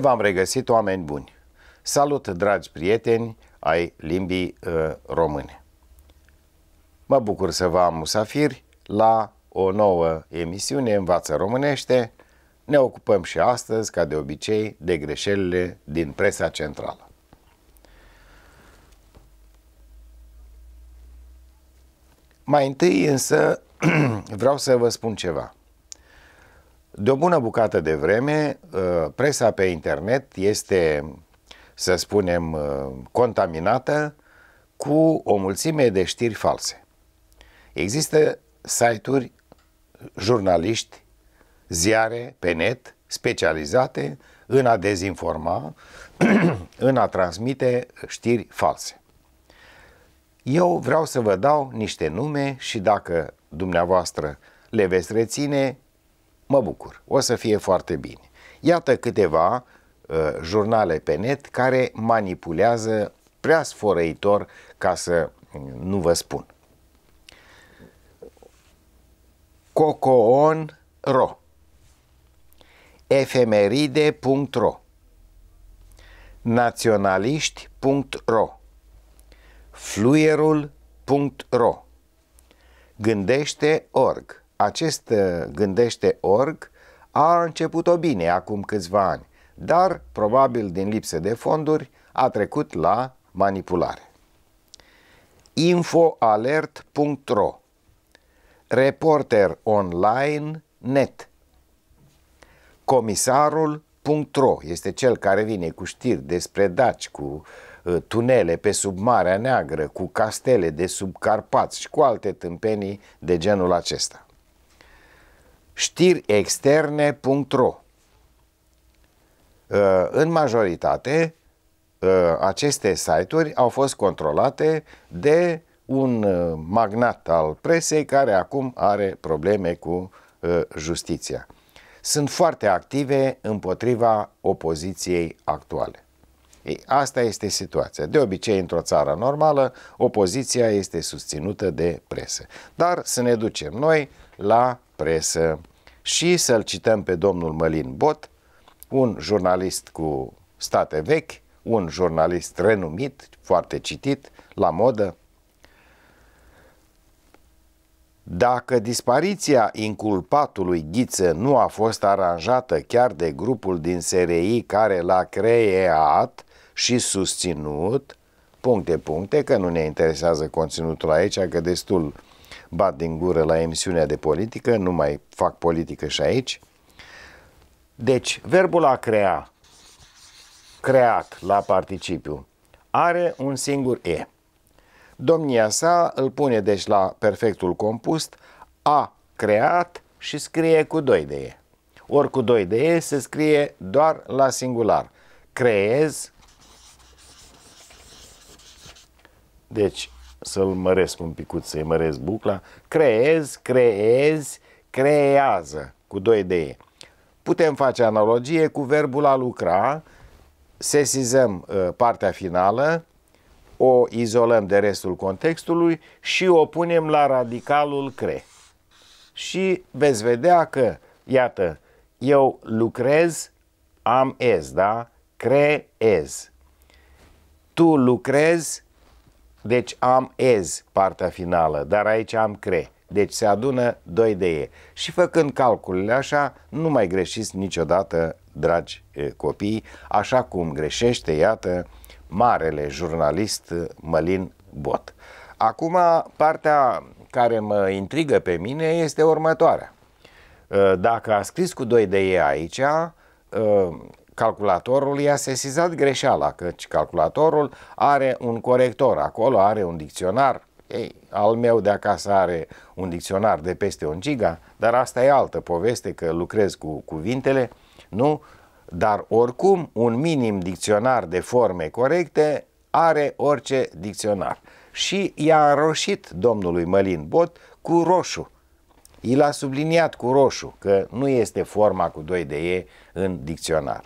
v-am regăsit, oameni buni! Salut, dragi prieteni ai limbii uh, române! Mă bucur să vă am musafiri la o nouă emisiune Învață Românește. Ne ocupăm și astăzi, ca de obicei, de greșelile din presa centrală. Mai întâi însă vreau să vă spun ceva. De o bună bucată de vreme, uh, presa pe internet este, să spunem, uh, contaminată cu o mulțime de știri false. Există site-uri, jurnaliști, ziare pe net specializate în a dezinforma, în a transmite știri false. Eu vreau să vă dau niște nume și dacă dumneavoastră le veți reține, Mă bucur, o să fie foarte bine. Iată câteva uh, jurnale pe net care manipulează prea sfărăitor ca să mm, nu vă spun. Cocoon.ro efemeride.ro naționaliști.ro fluierul.ro gândește.org acest uh, gândește org a început-o bine acum câțiva ani, dar probabil din lipsă de fonduri a trecut la manipulare. infoalert.ro Reporter online net Comisarul.ro este cel care vine cu știri despre daci, cu uh, tunele pe sub Marea Neagră, cu castele de sub Carpați și cu alte tâmpenii de genul acesta știri uh, În majoritate, uh, aceste site-uri au fost controlate de un uh, magnat al presei care acum are probleme cu justiția. Sunt foarte active împotriva opoziției actuale. Ei, asta este situația. De obicei, într-o țară normală, opoziția este susținută de presă. Dar să ne ducem noi la presă și să-l cităm pe domnul Mălin Bot, un jurnalist cu state vechi, un jurnalist renumit, foarte citit, la modă. Dacă dispariția inculpatului Ghiță nu a fost aranjată chiar de grupul din SRI care l-a creat și susținut, puncte, puncte, că nu ne interesează conținutul aici, că destul bat din gură la emisiunea de politică, nu mai fac politică și aici. Deci, verbul a crea, creat la participiu, are un singur E. Domnia sa îl pune deci la perfectul compus, a creat și scrie cu doi de E. Ori cu doi de E se scrie doar la singular. Creez, deci să-l măresc un picuț, să-i măresc bucla. Creez, creez, creează, cu doi de ei. Putem face analogie cu verbul a lucra, sesizăm uh, partea finală, o izolăm de restul contextului și o punem la radicalul cre. Și veți vedea că, iată, eu lucrez, am ez, da? Creez. Tu lucrezi, deci am ez partea finală, dar aici am cre. Deci se adună 2 de e. Și făcând calculele așa, nu mai greșiți niciodată, dragi copii, așa cum greșește, iată, marele jurnalist Mălin Bot. Acum, partea care mă intrigă pe mine este următoarea. Dacă a scris cu 2 de e aici, calculatorul i-a sesizat greșeala, căci calculatorul are un corector, acolo are un dicționar. Ei, al meu de acasă are un dicționar de peste un giga, dar asta e altă poveste că lucrez cu cuvintele, nu? Dar oricum, un minim dicționar de forme corecte are orice dicționar. Și i-a înroșit domnului Mălin Bot cu roșu. I l-a subliniat cu roșu că nu este forma cu 2 de E în dicționar.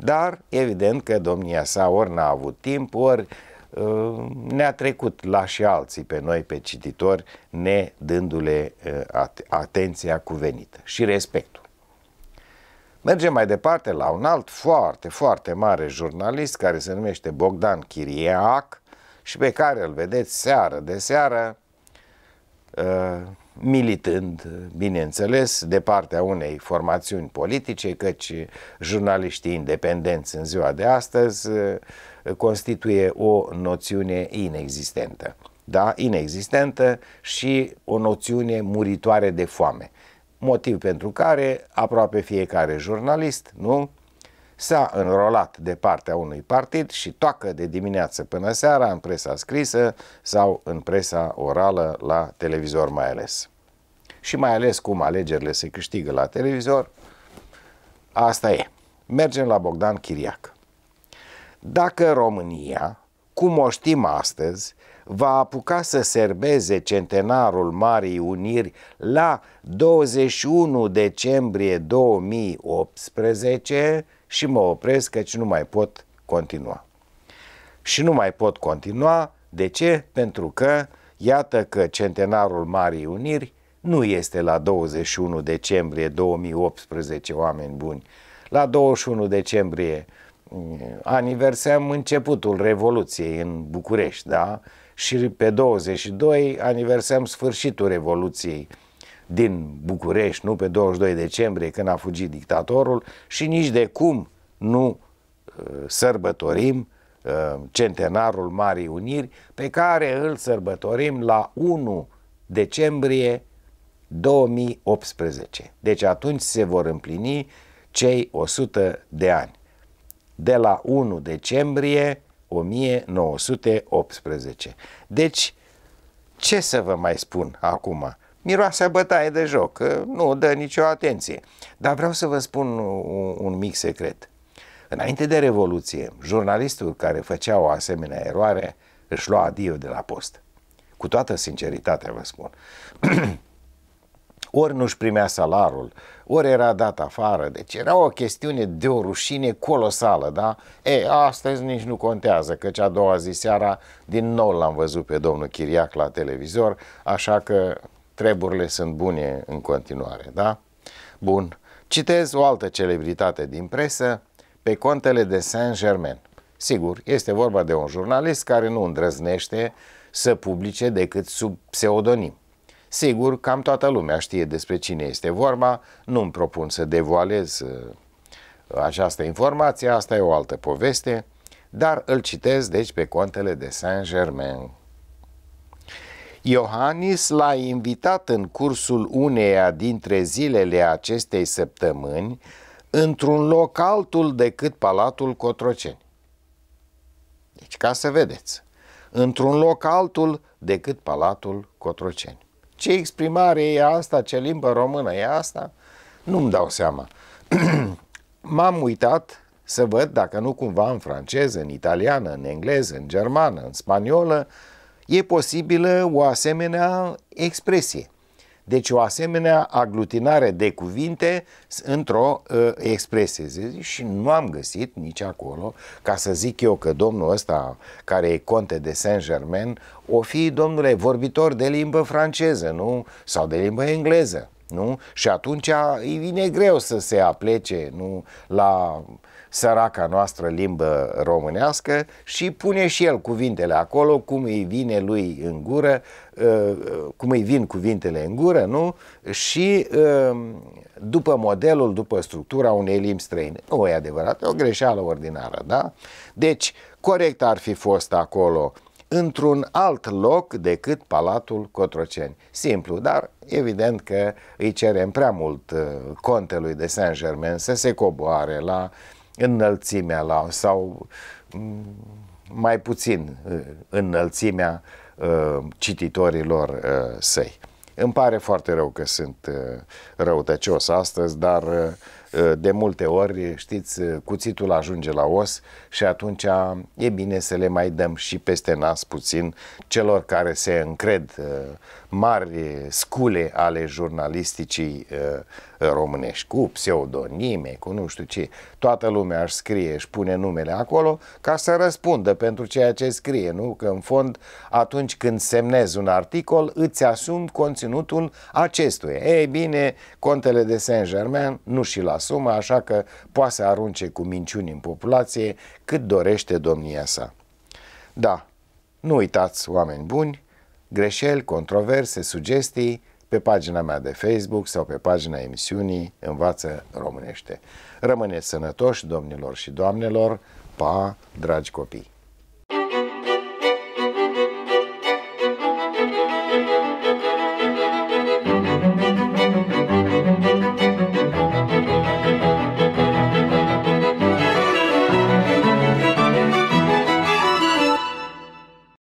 Dar evident că domnia sa ori n-a avut timp, ori uh, ne-a trecut la și alții pe noi, pe cititori, ne dându-le uh, atenția cuvenită și respectul. Mergem mai departe la un alt foarte, foarte mare jurnalist care se numește Bogdan Chiriac și pe care îl vedeți seară de seară uh, militând, bineînțeles, de partea unei formațiuni politice, căci jurnaliștii independenți în ziua de astăzi uh, constituie o noțiune inexistentă. Da? Inexistentă și o noțiune muritoare de foame. Motiv pentru care aproape fiecare jurnalist, nu? s-a înrolat de partea unui partid și toacă de dimineață până seara în presa scrisă sau în presa orală la televizor mai ales. Și mai ales cum alegerile se câștigă la televizor, asta e. Mergem la Bogdan Chiriac. Dacă România, cum o știm astăzi, va apuca să serbeze centenarul Marii Uniri la 21 decembrie 2018, și mă opresc căci nu mai pot continua. Și nu mai pot continua, de ce? Pentru că, iată că centenarul Marii Uniri nu este la 21 decembrie 2018, oameni buni. La 21 decembrie mm, aniversăm începutul Revoluției în București, da? Și pe 22 aniversăm sfârșitul Revoluției din București, nu pe 22 decembrie când a fugit dictatorul și nici de cum nu uh, sărbătorim uh, centenarul Marii Uniri pe care îl sărbătorim la 1 decembrie 2018. Deci atunci se vor împlini cei 100 de ani. De la 1 decembrie 1918. Deci, ce să vă mai spun acum? miroase bătaie de joc, nu dă nicio atenție. Dar vreau să vă spun un, un mic secret. Înainte de Revoluție, jurnalistul care făcea o asemenea eroare își lua adio de la post. Cu toată sinceritatea vă spun. ori nu-și primea salarul, ori era dat afară, deci era o chestiune de o rușine colosală, da? E, astăzi nici nu contează, căci a doua zi seara din nou l-am văzut pe domnul Chiriac la televizor, așa că treburile sunt bune în continuare, da? Bun. Citez o altă celebritate din presă pe contele de Saint-Germain. Sigur, este vorba de un jurnalist care nu îndrăznește să publice decât sub pseudonim. Sigur, cam toată lumea știe despre cine este vorba, nu-mi propun să devoalez uh, această informație, asta e o altă poveste, dar îl citez deci pe contele de Saint-Germain. Iohannis l-a invitat în cursul uneia dintre zilele acestei săptămâni într-un loc altul decât Palatul Cotroceni. Deci, ca să vedeți, într-un loc altul decât Palatul Cotroceni. Ce exprimare e asta, ce limbă română e asta, nu-mi dau seama. M-am uitat să văd dacă nu cumva în franceză, în italiană, în engleză, în germană, în spaniolă, e posibilă o asemenea expresie. Deci o asemenea aglutinare de cuvinte într-o uh, expresie. Și nu am găsit nici acolo, ca să zic eu că domnul ăsta care e conte de Saint-Germain, o fi, domnule, vorbitor de limbă franceză, nu? Sau de limbă engleză, nu? Și atunci îi vine greu să se aplece, nu? La uh, săraca noastră limbă românească și pune și el cuvintele acolo, cum îi vine lui în gură, uh, uh, cum îi vin cuvintele în gură, nu? Și uh, după modelul, după structura unei limbi străine. Nu e adevărat, e o greșeală ordinară, da? Deci, corect ar fi fost acolo într-un alt loc decât Palatul Cotroceni. Simplu, dar evident că îi cerem prea mult contelui de Saint-Germain să se coboare la uh, înălțimea la, sau mm, mai puțin uh, înălțimea uh, cititorilor uh, săi. Îmi pare foarte rău că sunt răutăcios astăzi, dar Eh, de multe ori, știți, eh, cuțitul ajunge la os și atunci eh, e bine să le mai dăm și peste nas puțin celor care se încred mari scule ale jurnalisticii românești, cu pseudonime, cu nu știu ce. Toată lumea își scrie, își pune numele acolo ca să răspundă pentru ceea ce scrie, nu? Că în fond, atunci când semnezi un articol, îți asumi conținutul acestuia. Ei bine, contele de Saint-Germain nu și l-a asumă, așa că poate să arunce cu minciuni în populație cât dorește domnia sa. Da, nu uitați, oameni buni, greșeli, controverse, sugestii pe pagina mea de Facebook sau pe pagina emisiunii Învață Românește. Rămâneți sănătoși, domnilor și doamnelor, pa, dragi copii!